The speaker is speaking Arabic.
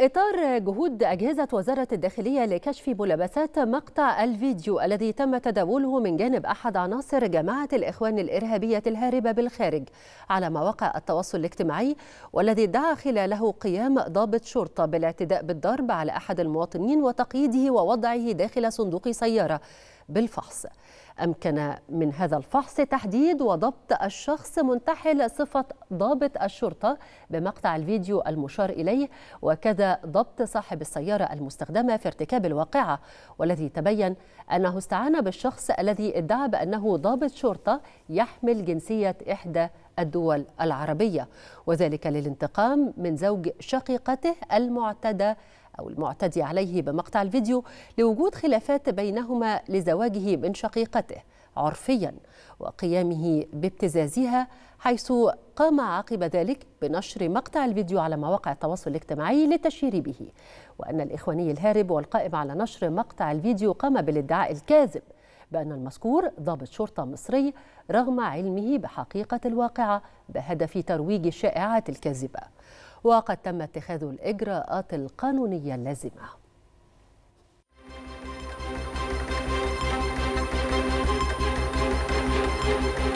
إطار جهود أجهزة وزارة الداخلية لكشف ملابسات مقطع الفيديو الذي تم تداوله من جانب أحد عناصر جماعة الإخوان الإرهابية الهاربة بالخارج على مواقع التواصل الاجتماعي والذي ادعى خلاله قيام ضابط شرطة بالاعتداء بالضرب على أحد المواطنين وتقييده ووضعه داخل صندوق سيارة بالفحص أمكن من هذا الفحص تحديد وضبط الشخص منتحل صفة ضابط الشرطة بمقطع الفيديو المشار إليه وكذا ضبط صاحب السيارة المستخدمة في ارتكاب الواقعة والذي تبين أنه استعان بالشخص الذي ادعى بأنه ضابط شرطة يحمل جنسية إحدى الدول العربية وذلك للانتقام من زوج شقيقته المعتدى أو المعتدي عليه بمقطع الفيديو لوجود خلافات بينهما لزواجه من شقيقته عرفيا وقيامه بابتزازها حيث قام عقب ذلك بنشر مقطع الفيديو على مواقع التواصل الاجتماعي للتشهير به وأن الإخواني الهارب والقائم على نشر مقطع الفيديو قام بالادعاء الكاذب بأن المذكور ضابط شرطة مصري رغم علمه بحقيقة الواقعة بهدف ترويج الشائعات الكاذبة وقد تم اتخاذ الإجراءات القانونية اللازمة